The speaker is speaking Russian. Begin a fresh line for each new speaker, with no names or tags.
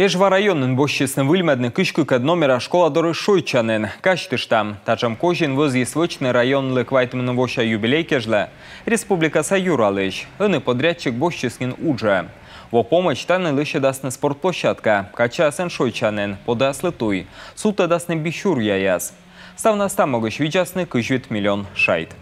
Эжва районын бошчесны выльмәдны күшкі кәдномера школадоры шойчанын. Каштышта, тачам кожен выз есвочны район квайтымны боша юбилей кежлі, республикаса юралыш, ины подрядчик бошчеснин уджа. Во помощь таны лыше дасны спортплощадка, кача сэн шойчанын, подаслы туй, сута дасны бищур яяз. Став Ставна стамогыш виджасны кыжвет миллион шайт.